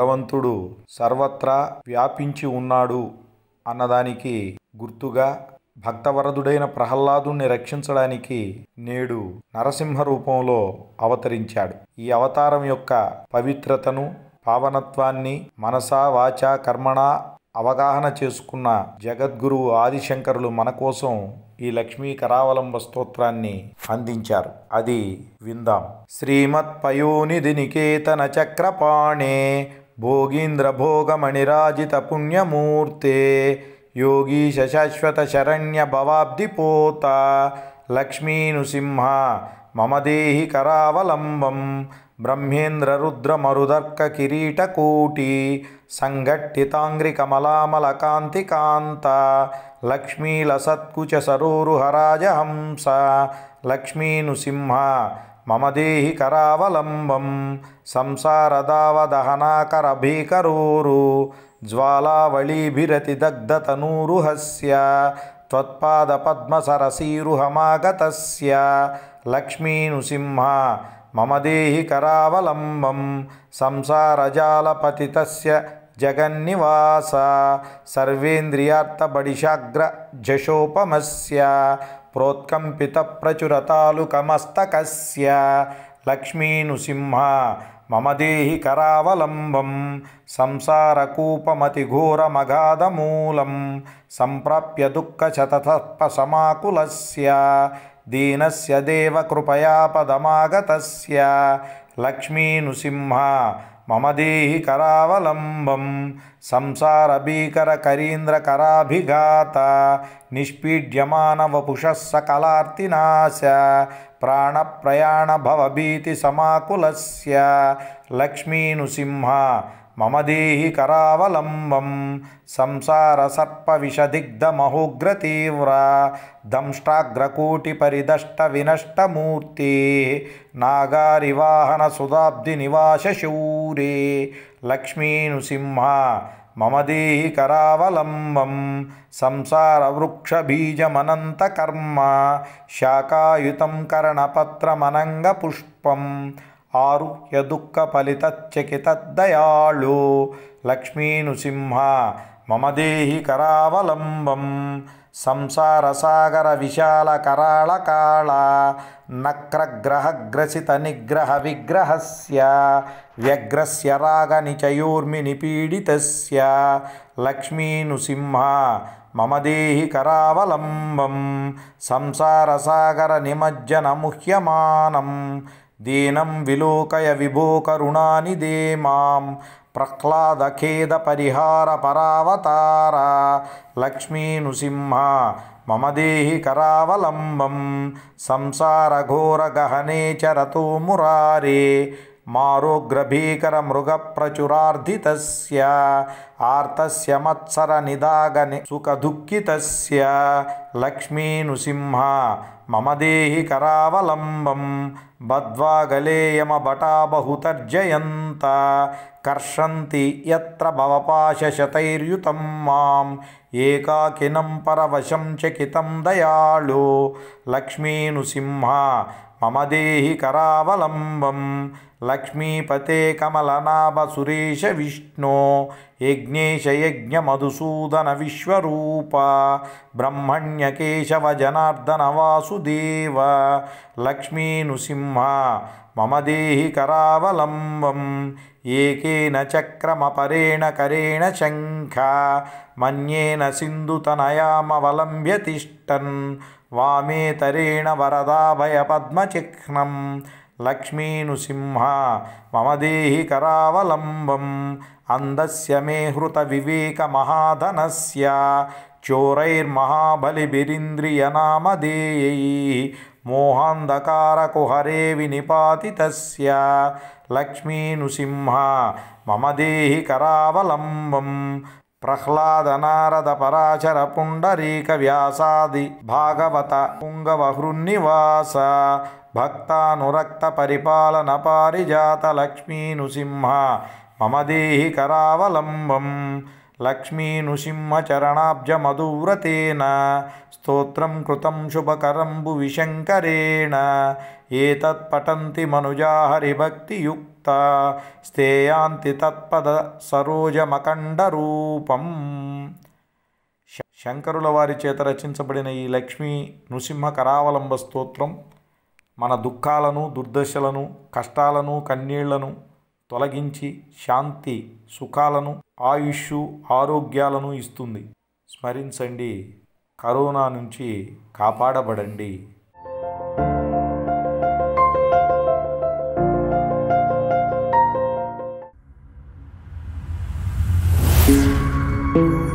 భగవంతుడు సర్వత్రా వ్యాపించి ఉన్నాడు అన్నదానికి గుర్తుగా భక్తవరదుడైన ప్రహ్లాదుని రక్షించడానికి నేడు నరసింహ రూపంలో అవతరించాడు ఈ అవతారం యొక్క పవిత్రతను పావనత్వాన్ని మనసా వాచ కర్మణ అవగాహన చేసుకున్న జగద్గురువు ఆదిశంకరులు మన కోసం ఈ లక్ష్మీ కరావలంబ స్తోత్రాన్ని అందించారు అది విందాం శ్రీమత్ పయోనిధి నికేతన చక్రపాణే भोगीन्द्रभोगमणिराजितपुण्यमूर्ते योगी शशाश्वतशरण्यभवाब्धिपोता लक्ष्मीनुसिंहा मम देहि करावलम्बं ब्रह्मेन्द्ररुद्रमरुदर्ककिरीटकूटी सङ्घट्टिताङ्ग्रिकमलामलकान्तिकान्ता लक्ष्मीलसत्कुचसरोरुहराजहंस लक्ष्मीनुसिंहा मम देहि करावलम्बं संसारदावदहनाकरभीकरोरु ज्वालावलीभिरतिदग्धतनूरुहस्य त्वत्पादपद्मसरसीरुहमागतस्य लक्ष्मीनुसिंहा मम देहि करावलम्बं संसारजालपतितस्य जगन्निवास सर्वेन्द्रियार्थबडिशाग्रजशोपमस्य प्रोत्कम्पितप्रचुरतालुकमस्तकस्य लक्ष्मीनुसिंह మమ దేహి కరావలంబం సంసారకూపమతిఘోరమగాధమూలం సంప్రాప్య దుఃఖశతథపసమాకులస్య దీనస్య దేవకృపయా పదమాగతస్య లక్ష్మీనుసింహ मम ममदेहिकरावलम्बं संसारभीकरकरीन्द्रकराभिघात निष्पीड्यमानवपुषः सकलार्तिनाश प्राणप्रयाणभवभीतिसमाकुलस्य लक्ष्मीनुसिंहा मम देहि करावलम्बं संसारसर्पविषदिग्धमहोग्रतीव्रा दंष्टाग्रकोटिपरिदष्टविनष्टमूर्ते नागारिवाहनसुधाब्धिनिवासशूरे लक्ष्मीनृसिंहा मम देहि करावलम्बं संसारवृक्षबीजमनन्तकर्म शाकायुतं करणपत्रमनङ्गपुष्पम् ఆరు యదుఃఖ ఫలిత చకిత దయాళు లక్ష్మీ నృసింహ మమదేహి కరావలంబం సంసార సాగర విశాల కరాళ కాళ నక్రగ్రహగ్రసిత నిగ్రహ విగ్రహస్య వ్యగ్రస్య రాగ నిచయూర్మి నిపీడితస్య నృసింహ మమదేహి కరావలంబం సంసార సాగర నిమజ్జన ముహ్యమానం దీనం విలోకయ విభోకరుణాని దే మాం ప్రహ్లాదఖేద పరిహార పరావతార లక్ష్మీ నృసింహ మమ దేహి కరావలంబం సంసారఘోరగహనే చరతో మురారే మారోగ్రభీకర మృగప్రచురార్ధితస్య ఆర్తస్య మత్సరనిదాగని సుఖదుఃఖితస్య లక్ష్మీనుసింహ మమ దేహి కరావలంబం బద్వాగలేయమ బహుతర్జయంత కర్షంతి ఎత్ర భవపాశతైర్యుతం మాం ఏకాకినం పరవశం చకితం దయాళు లక్ష్మీనుసింహ मम देहि करावलम्बं लक्ष्मीपते कमलनाभसुरेशविष्णो यज्ञेशयज्ञमधुसूदनविश्वरूप ब्रह्मण्यकेशवजनार्दनवासुदेव जनार्दनवासुदेव मम देहि करावलम्बम् एकेन चक्रमपरेण करेण शङ्खा मन्येन सिन्धुतनयामवलम्ब्य तिष्ठन् वामेतरेण वरदाभयपद्मचिह्नं लक्ष्मीनुसिंहा मम देहि करावलम्बम् अन्धस्य मे हृतविवेकमहाधनस्य चोरैर्महाबलिभिरिन्द्रियनामधेयैः मोहान्धकारकुहरे विनिपातितस्य लक्ष्मीनुसिंहा मम देहि करावलम्बम् ప్రహ్లాదనారద పరాచర పుండరీక వ్యాసాది భాగవత పుంగవహృన్నివాస భక్తానురక్త పరిపాలన పారిజాత లక్ష్మీనుసింహ మమదేహి కరావలంబం లక్ష్మీ నృసింహ చరణాబ్జ మధువ్రతేన స్తోత్రం కృతం శుభకరంబు విశంకరేణ ఏతత్పటంతి మనుజా హరిభక్తియుక్త స్థేయాంతి తత్పద సరోజమఖండ రూపం శంకరుల వారి చేత రచించబడిన ఈ లక్ష్మీ నృసింహ కరావలంబ స్తోత్రం మన దుఃఖాలను దుర్దశలను కష్టాలను కన్నీళ్లను తొలగించి శాంతి సుఖాలను ఆయుష్ ఆరోగ్యాలను ఇస్తుంది స్మరించండి కరోనా నుంచి కాపాడబడండి thank you